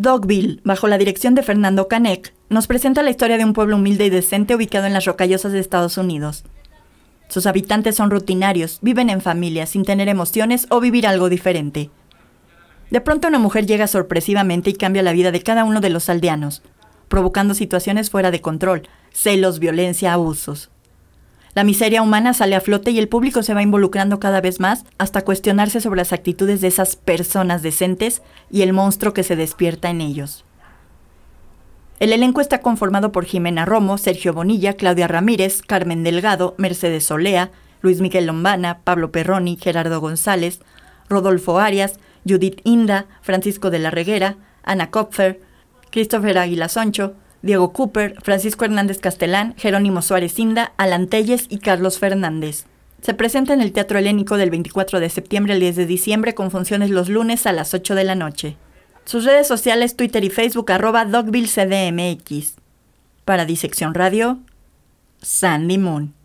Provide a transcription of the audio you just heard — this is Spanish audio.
Dogville, bajo la dirección de Fernando Canek, nos presenta la historia de un pueblo humilde y decente ubicado en las rocallosas de Estados Unidos. Sus habitantes son rutinarios, viven en familia, sin tener emociones o vivir algo diferente. De pronto una mujer llega sorpresivamente y cambia la vida de cada uno de los aldeanos, provocando situaciones fuera de control, celos, violencia, abusos. La miseria humana sale a flote y el público se va involucrando cada vez más hasta cuestionarse sobre las actitudes de esas personas decentes y el monstruo que se despierta en ellos. El elenco está conformado por Jimena Romo, Sergio Bonilla, Claudia Ramírez, Carmen Delgado, Mercedes Solea, Luis Miguel Lombana, Pablo Perroni, Gerardo González, Rodolfo Arias, Judith Inda, Francisco de la Reguera, Ana Kopfer, Christopher Águila Soncho, Diego Cooper, Francisco Hernández Castelán, Jerónimo Suárez Inda, Alan Telles y Carlos Fernández. Se presenta en el Teatro Helénico del 24 de septiembre al 10 de diciembre con funciones los lunes a las 8 de la noche. Sus redes sociales Twitter y Facebook arroba CDMX. Para Disección Radio, Sandy Moon.